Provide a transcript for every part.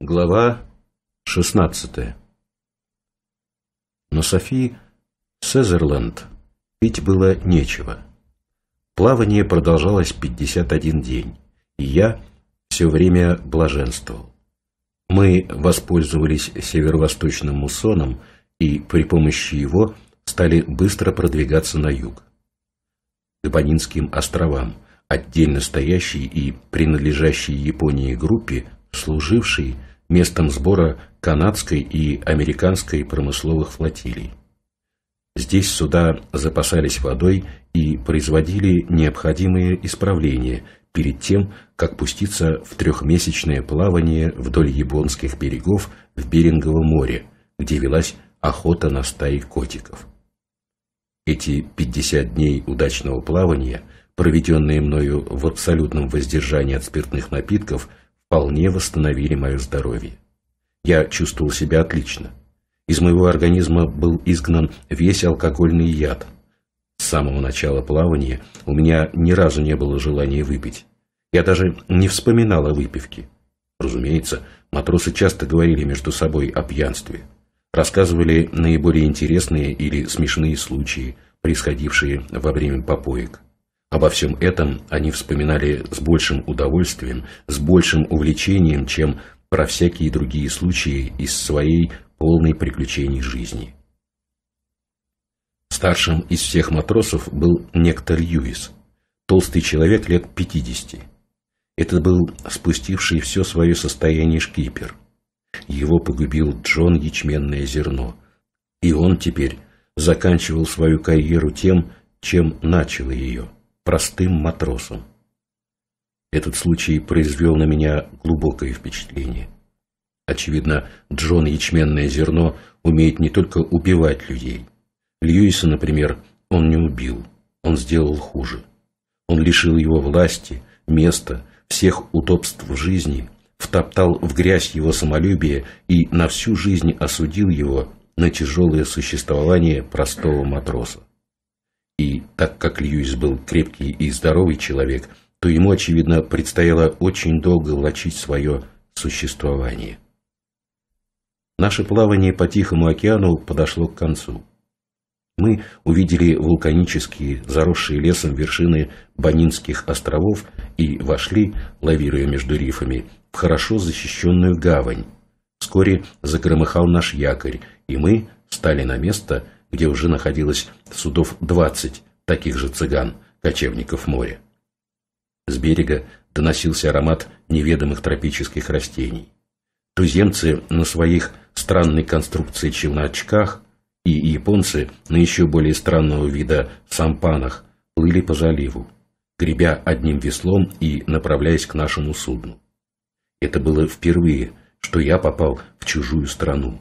Глава 16 На Софи Сезерленд пить было нечего. Плавание продолжалось 51 день, и я все время блаженствовал. Мы воспользовались северо-восточным муссоном и при помощи его стали быстро продвигаться на юг, к Банинским островам, отдельно стоящей и принадлежащей Японии группе, служившей местом сбора канадской и американской промысловых флотилий. Здесь суда запасались водой и производили необходимые исправления перед тем, как пуститься в трехмесячное плавание вдоль японских берегов в Берингово море, где велась охота на стаи котиков. Эти 50 дней удачного плавания, проведенные мною в абсолютном воздержании от спиртных напитков – вполне восстановили мое здоровье. Я чувствовал себя отлично. Из моего организма был изгнан весь алкогольный яд. С самого начала плавания у меня ни разу не было желания выпить. Я даже не вспоминал о выпивке. Разумеется, матросы часто говорили между собой о пьянстве. Рассказывали наиболее интересные или смешные случаи, происходившие во время попоек. Обо всем этом они вспоминали с большим удовольствием, с большим увлечением, чем про всякие другие случаи из своей полной приключений жизни. Старшим из всех матросов был некто Льюис, толстый человек лет 50. Это был спустивший все свое состояние шкипер. Его погубил Джон Ячменное зерно, и он теперь заканчивал свою карьеру тем, чем начал ее – простым матросом. Этот случай произвел на меня глубокое впечатление. Очевидно, Джон Ячменное зерно умеет не только убивать людей. Льюиса, например, он не убил, он сделал хуже. Он лишил его власти, места, всех удобств в жизни, втоптал в грязь его самолюбие и на всю жизнь осудил его на тяжелое существование простого матроса. И так как Льюис был крепкий и здоровый человек, то ему, очевидно, предстояло очень долго влачить свое существование. Наше плавание по Тихому океану подошло к концу. Мы увидели вулканические, заросшие лесом вершины Банинских островов и вошли, лавируя между рифами, в хорошо защищенную гавань. Вскоре загромыхал наш якорь, и мы встали на место – где уже находилось судов 20 таких же цыган, кочевников моря. С берега доносился аромат неведомых тропических растений. Туземцы на своих странной конструкции челночках и японцы на еще более странного вида сампанах плыли по заливу, гребя одним веслом и направляясь к нашему судну. Это было впервые, что я попал в чужую страну.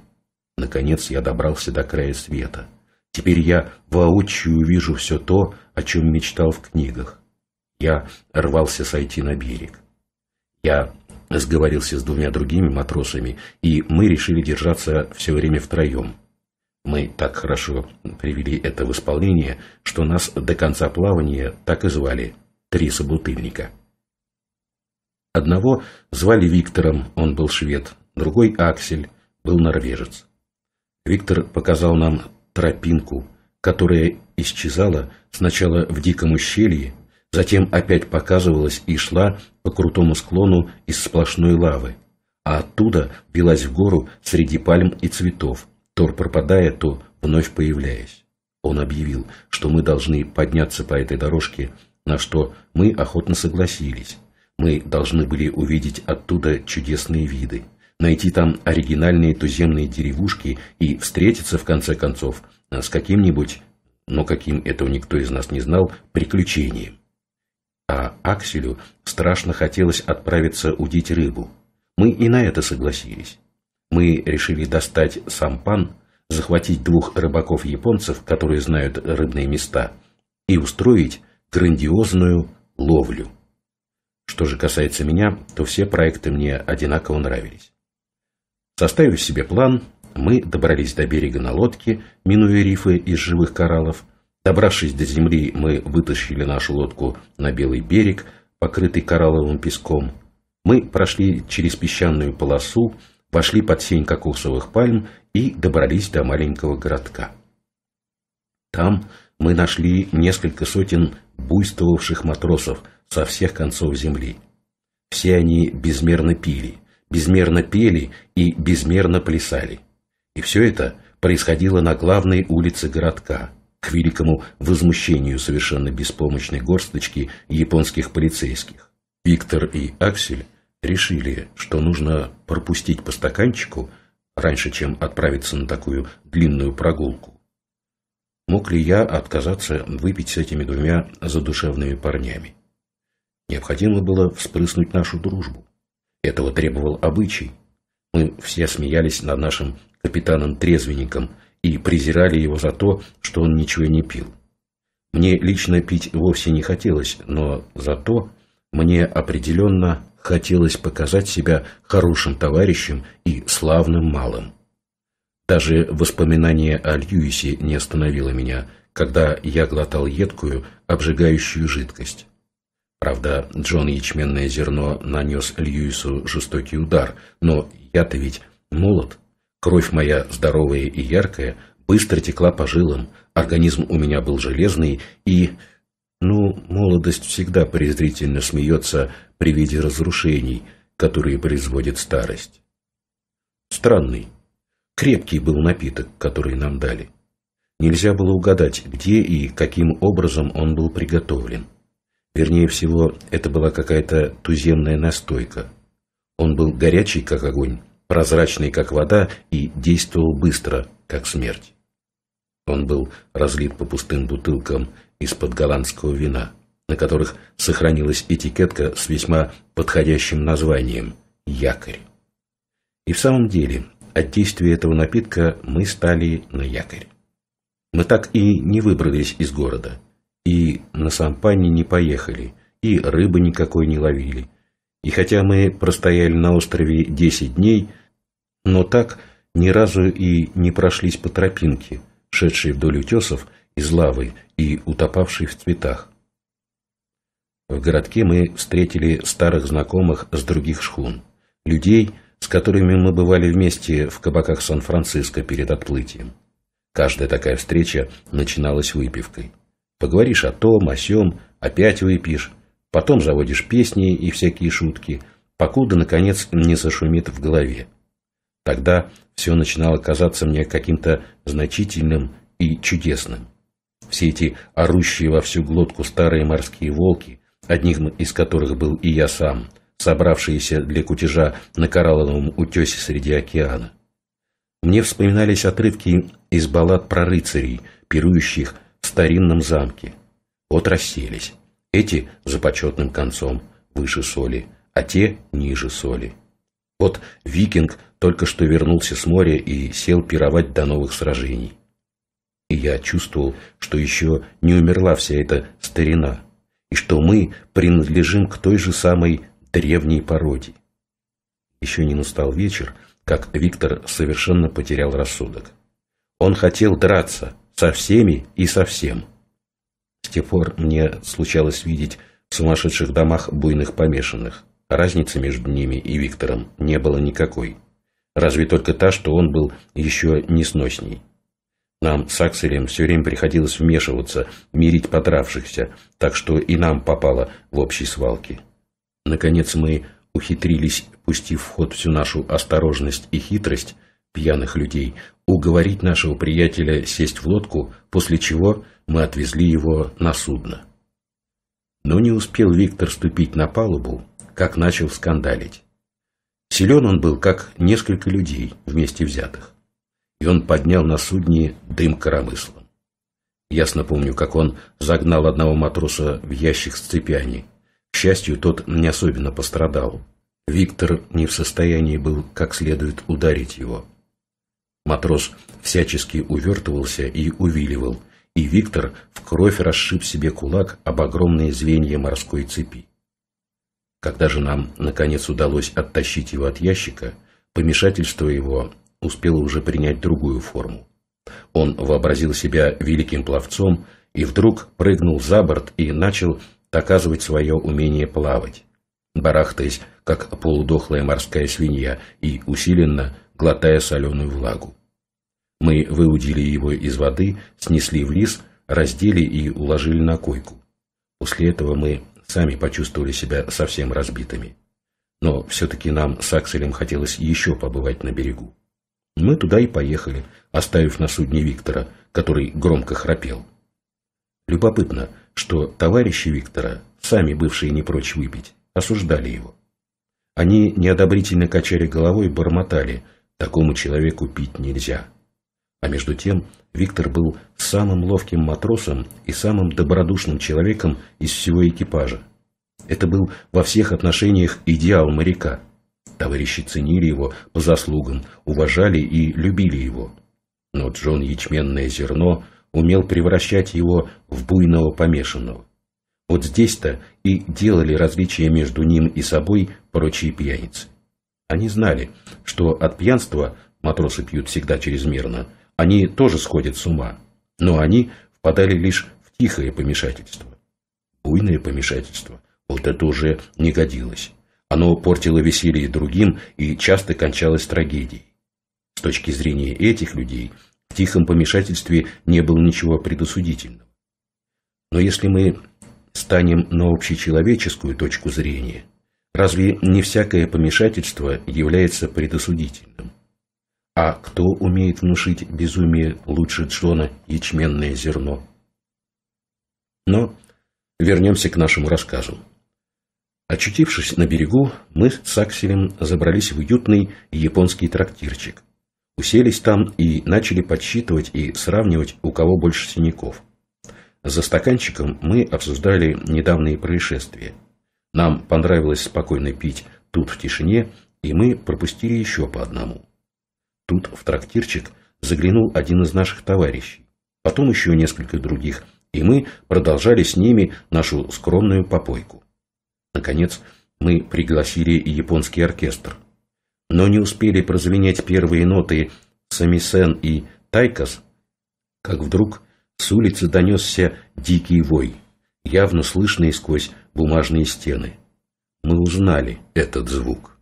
Наконец я добрался до края света – Теперь я воочию вижу все то, о чем мечтал в книгах. Я рвался сойти на берег. Я сговорился с двумя другими матросами, и мы решили держаться все время втроем. Мы так хорошо привели это в исполнение, что нас до конца плавания так и звали «Три собутыльника». Одного звали Виктором, он был швед, другой Аксель, был норвежец. Виктор показал нам тропинку, которая исчезала сначала в диком ущелье, затем опять показывалась и шла по крутому склону из сплошной лавы, а оттуда велась в гору среди пальм и цветов, то пропадая, то вновь появляясь. Он объявил, что мы должны подняться по этой дорожке, на что мы охотно согласились. Мы должны были увидеть оттуда чудесные виды найти там оригинальные туземные деревушки и встретиться, в конце концов, а, с каким-нибудь, но каким этого никто из нас не знал, приключением. А Акселю страшно хотелось отправиться удить рыбу. Мы и на это согласились. Мы решили достать сампан, захватить двух рыбаков-японцев, которые знают рыбные места, и устроить грандиозную ловлю. Что же касается меня, то все проекты мне одинаково нравились. Составив себе план, мы добрались до берега на лодке, минуя рифы из живых кораллов. Добравшись до земли, мы вытащили нашу лодку на белый берег, покрытый коралловым песком. Мы прошли через песчаную полосу, вошли под сень кокосовых пальм и добрались до маленького городка. Там мы нашли несколько сотен буйствовавших матросов со всех концов земли. Все они безмерно пили – безмерно пели и безмерно плясали. И все это происходило на главной улице городка, к великому возмущению совершенно беспомощной горсточки японских полицейских. Виктор и Аксель решили, что нужно пропустить по стаканчику раньше, чем отправиться на такую длинную прогулку. Мог ли я отказаться выпить с этими двумя задушевными парнями? Необходимо было вспрыснуть нашу дружбу. Этого требовал обычай. Мы все смеялись над нашим капитаном-трезвенником и презирали его за то, что он ничего не пил. Мне лично пить вовсе не хотелось, но зато мне определенно хотелось показать себя хорошим товарищем и славным малым. Даже воспоминание о Льюисе не остановило меня, когда я глотал едкую, обжигающую жидкость. Правда, Джон Ячменное зерно нанес Льюису жестокий удар, но я-то ведь молод. Кровь моя здоровая и яркая быстро текла по жилам, организм у меня был железный и... Ну, молодость всегда презрительно смеется при виде разрушений, которые производит старость. Странный, крепкий был напиток, который нам дали. Нельзя было угадать, где и каким образом он был приготовлен. Вернее всего, это была какая-то туземная настойка. Он был горячий, как огонь, прозрачный, как вода, и действовал быстро, как смерть. Он был разлит по пустым бутылкам из-под голландского вина, на которых сохранилась этикетка с весьма подходящим названием «якорь». И в самом деле, от действия этого напитка мы стали на якорь. Мы так и не выбрались из города – и на сампане не поехали, и рыбы никакой не ловили. И хотя мы простояли на острове 10 дней, но так ни разу и не прошлись по тропинке, шедшей вдоль утесов из лавы и утопавшей в цветах. В городке мы встретили старых знакомых с других шхун, людей, с которыми мы бывали вместе в кабаках Сан-Франциско перед отплытием. Каждая такая встреча начиналась выпивкой. Поговоришь о том, о сём, опять выпьешь, потом заводишь песни и всякие шутки, покуда, наконец, не зашумит в голове. Тогда все начинало казаться мне каким-то значительным и чудесным. Все эти орущие во всю глотку старые морские волки, одним из которых был и я сам, собравшиеся для кутежа на коралловом утесе среди океана. Мне вспоминались отрывки из баллад про рыцарей, пирующих в старинном замке. Вот расселись. Эти за почетным концом, выше соли, а те ниже соли. Вот викинг только что вернулся с моря и сел пировать до новых сражений. И я чувствовал, что еще не умерла вся эта старина, и что мы принадлежим к той же самой древней породе. Еще не настал вечер, как Виктор совершенно потерял рассудок. Он хотел драться, со всеми и со всем. С тех пор мне случалось видеть в сумасшедших домах буйных помешанных. Разницы между ними и Виктором не было никакой. Разве только та, что он был еще несносней. Нам с Акселем все время приходилось вмешиваться, мирить потравшихся, так что и нам попало в общей свалке. Наконец мы ухитрились, пустив в ход всю нашу осторожность и хитрость, пьяных людей, уговорить нашего приятеля сесть в лодку, после чего мы отвезли его на судно. Но не успел Виктор ступить на палубу, как начал скандалить. Силен он был, как несколько людей вместе взятых. И он поднял на судне дым коромыслом. Ясно помню, как он загнал одного матроса в ящик с цепями. К счастью, тот не особенно пострадал. Виктор не в состоянии был как следует ударить его – Матрос всячески увертывался и увиливал, и Виктор в кровь расшиб себе кулак об огромные звенья морской цепи. Когда же нам, наконец, удалось оттащить его от ящика, помешательство его успело уже принять другую форму. Он вообразил себя великим пловцом и вдруг прыгнул за борт и начал доказывать свое умение плавать, барахтаясь, как полудохлая морская свинья, и усиленно глотая соленую влагу. Мы выудили его из воды, снесли в лес, раздели и уложили на койку. После этого мы сами почувствовали себя совсем разбитыми. Но все-таки нам с Акселем хотелось еще побывать на берегу. Мы туда и поехали, оставив на судне Виктора, который громко храпел. Любопытно, что товарищи Виктора, сами бывшие не прочь выпить, осуждали его. Они неодобрительно качали головой и бормотали «такому человеку пить нельзя». А между тем Виктор был самым ловким матросом и самым добродушным человеком из всего экипажа. Это был во всех отношениях идеал моряка. Товарищи ценили его по заслугам, уважали и любили его. Но Джон Ячменное зерно умел превращать его в буйного помешанного. Вот здесь-то и делали различия между ним и собой прочие пьяницы. Они знали, что от пьянства матросы пьют всегда чрезмерно – они тоже сходят с ума, но они впадали лишь в тихое помешательство. Буйное помешательство. Вот это уже не годилось. Оно портило веселье другим и часто кончалось трагедией. С точки зрения этих людей, в тихом помешательстве не было ничего предосудительного. Но если мы станем на общечеловеческую точку зрения, разве не всякое помешательство является предосудительным? А кто умеет внушить безумие лучше Джона ячменное зерно? Но вернемся к нашему рассказу. Очутившись на берегу, мы с Акселем забрались в уютный японский трактирчик. Уселись там и начали подсчитывать и сравнивать, у кого больше синяков. За стаканчиком мы обсуждали недавние происшествия. Нам понравилось спокойно пить тут в тишине, и мы пропустили еще по одному. Тут в трактирчик заглянул один из наших товарищей, потом еще несколько других, и мы продолжали с ними нашу скромную попойку. Наконец, мы пригласили и японский оркестр. Но не успели прозвенеть первые ноты «Самисен» и «Тайкос», как вдруг с улицы донесся дикий вой, явно слышный сквозь бумажные стены. Мы узнали этот звук.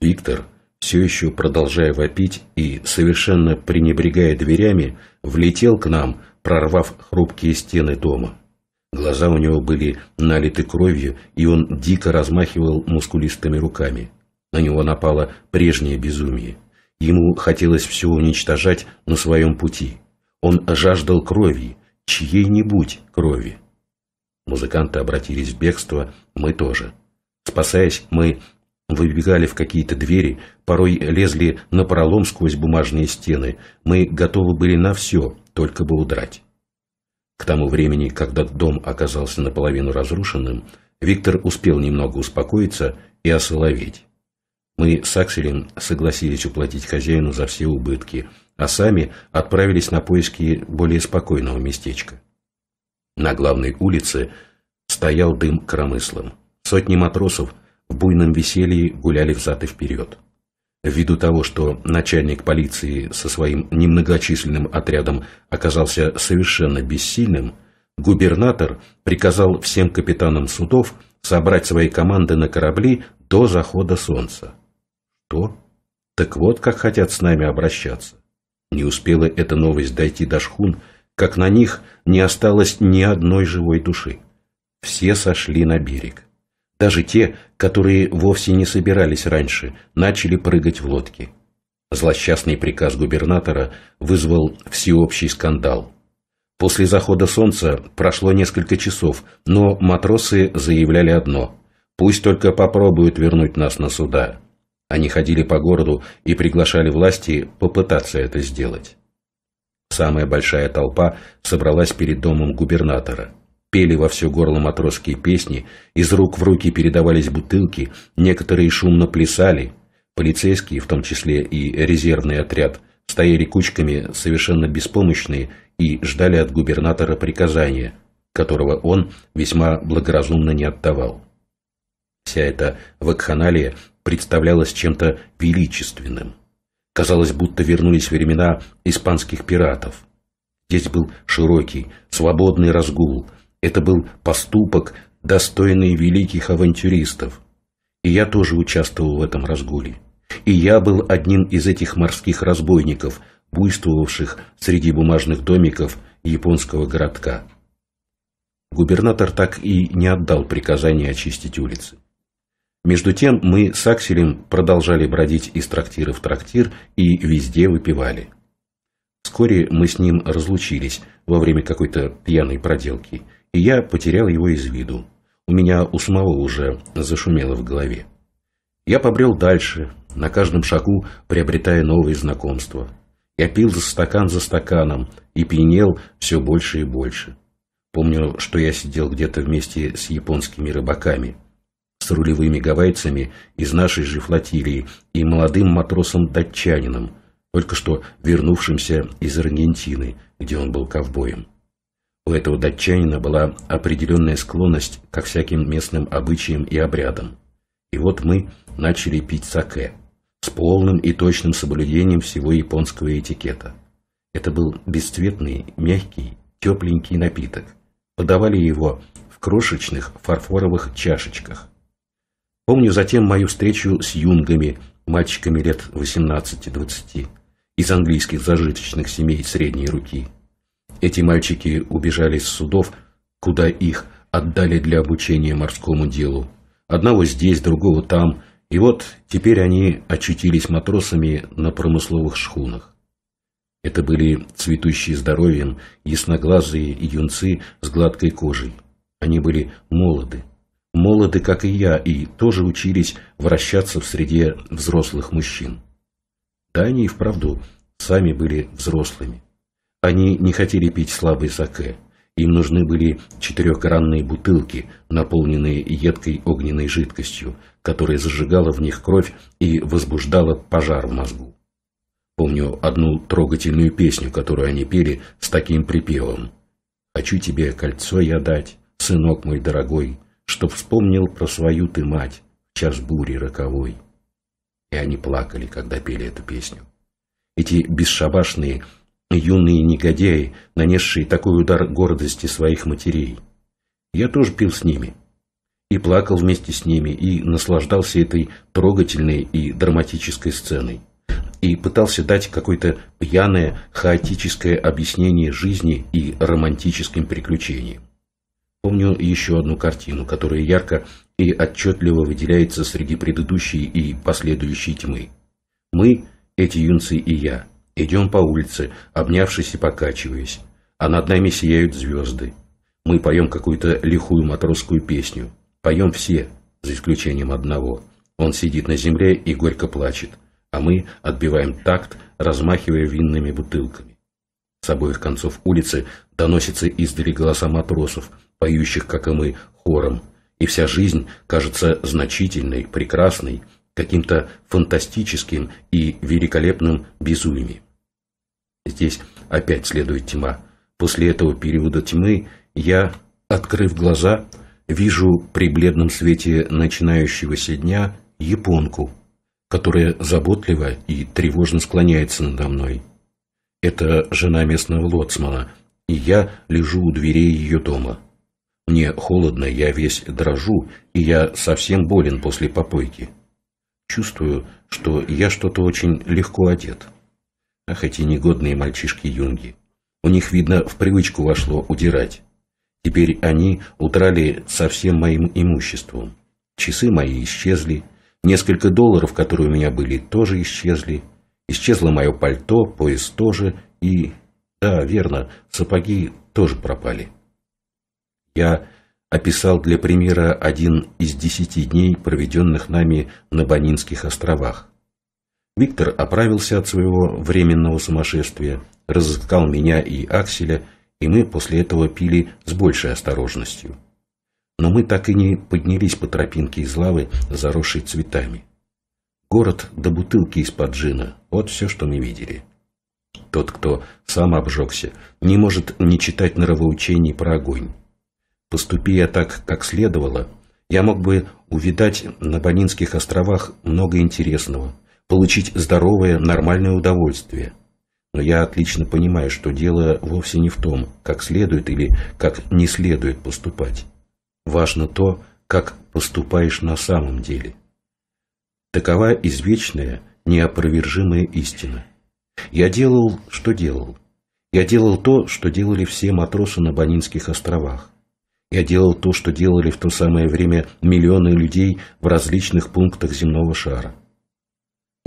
Виктор все еще продолжая вопить и совершенно пренебрегая дверями, влетел к нам, прорвав хрупкие стены дома. Глаза у него были налиты кровью, и он дико размахивал мускулистыми руками. На него напало прежнее безумие. Ему хотелось все уничтожать на своем пути. Он жаждал крови, чьей-нибудь крови. Музыканты обратились в бегство, мы тоже. Спасаясь, мы выбегали в какие-то двери, порой лезли на пролом сквозь бумажные стены. Мы готовы были на все, только бы удрать. К тому времени, когда дом оказался наполовину разрушенным, Виктор успел немного успокоиться и осоловеть. Мы с Акселем согласились уплатить хозяину за все убытки, а сами отправились на поиски более спокойного местечка. На главной улице стоял дым кромыслом, Сотни матросов – в буйном веселье гуляли взад и вперед. Ввиду того, что начальник полиции со своим немногочисленным отрядом оказался совершенно бессильным, губернатор приказал всем капитанам судов собрать свои команды на корабли до захода солнца. Что? Так вот, как хотят с нами обращаться. Не успела эта новость дойти до шхун, как на них не осталось ни одной живой души. Все сошли на берег. Даже те, которые вовсе не собирались раньше, начали прыгать в лодки. Злосчастный приказ губернатора вызвал всеобщий скандал. После захода солнца прошло несколько часов, но матросы заявляли одно – пусть только попробуют вернуть нас на суда. Они ходили по городу и приглашали власти попытаться это сделать. Самая большая толпа собралась перед домом губернатора – Пели во все горло матросские песни, из рук в руки передавались бутылки, некоторые шумно плясали. Полицейские, в том числе и резервный отряд, стояли кучками, совершенно беспомощные, и ждали от губернатора приказания, которого он весьма благоразумно не отдавал. Вся эта вакханалия представлялась чем-то величественным. Казалось, будто вернулись времена испанских пиратов. Здесь был широкий, свободный разгул – это был поступок, достойный великих авантюристов. И я тоже участвовал в этом разгуле. И я был одним из этих морских разбойников, буйствовавших среди бумажных домиков японского городка. Губернатор так и не отдал приказание очистить улицы. Между тем мы с Акселем продолжали бродить из трактира в трактир и везде выпивали. Вскоре мы с ним разлучились во время какой-то пьяной проделки – и я потерял его из виду. У меня у самого уже зашумело в голове. Я побрел дальше, на каждом шагу приобретая новые знакомства. Я пил за стакан за стаканом и пьянел все больше и больше. Помню, что я сидел где-то вместе с японскими рыбаками, с рулевыми гавайцами из нашей же флотилии и молодым матросом-датчанином, только что вернувшимся из Аргентины, где он был ковбоем. У этого датчанина была определенная склонность ко всяким местным обычаям и обрядам. И вот мы начали пить саке с полным и точным соблюдением всего японского этикета. Это был бесцветный, мягкий, тепленький напиток. Подавали его в крошечных фарфоровых чашечках. Помню затем мою встречу с юнгами, мальчиками лет 18-20, из английских зажиточных семей средней руки – эти мальчики убежали с судов, куда их отдали для обучения морскому делу. Одного здесь, другого там, и вот теперь они очутились матросами на промысловых шхунах. Это были цветущие здоровьем, ясноглазые и юнцы с гладкой кожей. Они были молоды. Молоды, как и я, и тоже учились вращаться в среде взрослых мужчин. Да они и вправду сами были взрослыми. Они не хотели пить слабый саке. Им нужны были четырехгранные бутылки, наполненные едкой огненной жидкостью, которая зажигала в них кровь и возбуждала пожар в мозгу. Помню одну трогательную песню, которую они пели с таким припевом. «Хочу тебе кольцо я дать, сынок мой дорогой, чтоб вспомнил про свою ты мать в час бури роковой». И они плакали, когда пели эту песню. Эти бесшабашные, юные негодяи, нанесшие такой удар гордости своих матерей. Я тоже пил с ними. И плакал вместе с ними, и наслаждался этой трогательной и драматической сценой. И пытался дать какое-то пьяное, хаотическое объяснение жизни и романтическим приключениям. Помню еще одну картину, которая ярко и отчетливо выделяется среди предыдущей и последующей тьмы. Мы, эти юнцы и я – Идем по улице, обнявшись и покачиваясь. А над нами сияют звезды. Мы поем какую-то лихую матросскую песню. Поем все, за исключением одного. Он сидит на земле и горько плачет. А мы отбиваем такт, размахивая винными бутылками. С обоих концов улицы доносятся издали голоса матросов, поющих, как и мы, хором. И вся жизнь кажется значительной, прекрасной, каким-то фантастическим и великолепным безумием. Здесь опять следует тьма. После этого периода тьмы я, открыв глаза, вижу при бледном свете начинающегося дня японку, которая заботливо и тревожно склоняется надо мной. Это жена местного лоцмана, и я лежу у дверей ее дома. Мне холодно, я весь дрожу, и я совсем болен после попойки. Чувствую, что я что-то очень легко одет. Ах, эти негодные мальчишки-юнги. У них, видно, в привычку вошло удирать. Теперь они утрали со всем моим имуществом. Часы мои исчезли, несколько долларов, которые у меня были, тоже исчезли. Исчезло мое пальто, пояс тоже и... Да, верно, сапоги тоже пропали. Я описал для примера один из десяти дней, проведенных нами на Банинских островах. Виктор оправился от своего временного сумасшествия, разыскал меня и Акселя, и мы после этого пили с большей осторожностью. Но мы так и не поднялись по тропинке из лавы, заросшей цветами. Город до бутылки из-под джина – вот все, что мы видели. Тот, кто сам обжегся, не может не читать норовоучений про огонь. Поступи я так, как следовало, я мог бы увидать на Банинских островах много интересного, получить здоровое, нормальное удовольствие. Но я отлично понимаю, что дело вовсе не в том, как следует или как не следует поступать. Важно то, как поступаешь на самом деле. Такова извечная, неопровержимая истина. Я делал, что делал. Я делал то, что делали все матросы на Банинских островах. Я делал то, что делали в то самое время миллионы людей в различных пунктах земного шара.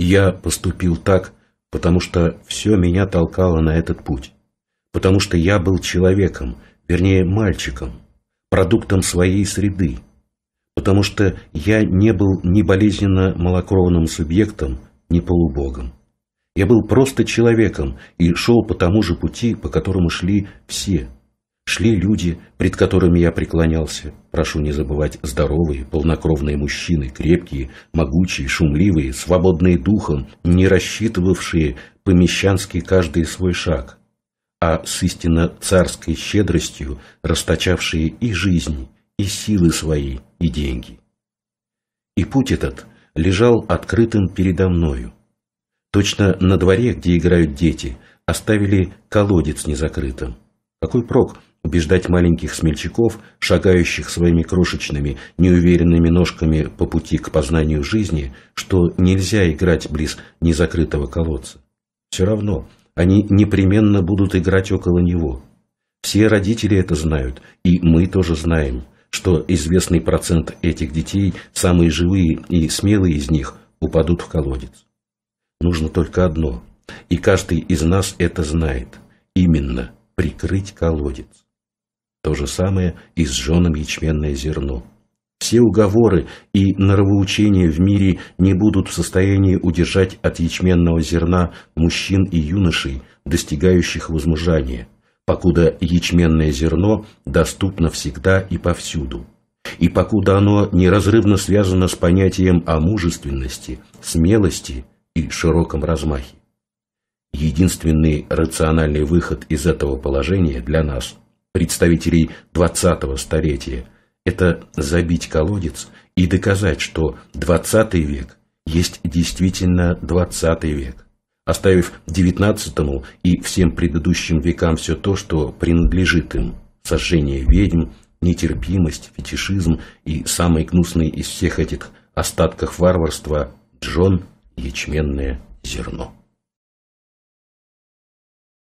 Я поступил так, потому что все меня толкало на этот путь. Потому что я был человеком, вернее мальчиком, продуктом своей среды. Потому что я не был ни болезненно малокровным субъектом, ни полубогом. Я был просто человеком и шел по тому же пути, по которому шли все – Шли люди, пред которыми я преклонялся. Прошу не забывать здоровые, полнокровные мужчины, крепкие, могучие, шумливые, свободные духом, не рассчитывавшие помещанский каждый свой шаг, а с истинно царской щедростью расточавшие и жизни, и силы свои, и деньги. И путь этот лежал открытым передо мною. Точно на дворе, где играют дети, оставили колодец незакрытым. Какой прок убеждать маленьких смельчаков, шагающих своими крошечными, неуверенными ножками по пути к познанию жизни, что нельзя играть близ незакрытого колодца. Все равно они непременно будут играть около него. Все родители это знают, и мы тоже знаем, что известный процент этих детей, самые живые и смелые из них, упадут в колодец. Нужно только одно, и каждый из нас это знает, именно прикрыть колодец. То же самое и с женам ячменное зерно. Все уговоры и норовоучения в мире не будут в состоянии удержать от ячменного зерна мужчин и юношей, достигающих возмужания, покуда ячменное зерно доступно всегда и повсюду. И покуда оно неразрывно связано с понятием о мужественности, смелости и широком размахе. Единственный рациональный выход из этого положения для нас – представителей 20-го столетия, это забить колодец и доказать, что 20 век есть действительно 20 век, оставив 19 и всем предыдущим векам все то, что принадлежит им – сожжение ведьм, нетерпимость, фетишизм и самый гнусный из всех этих остатков варварства – Джон – ячменное зерно.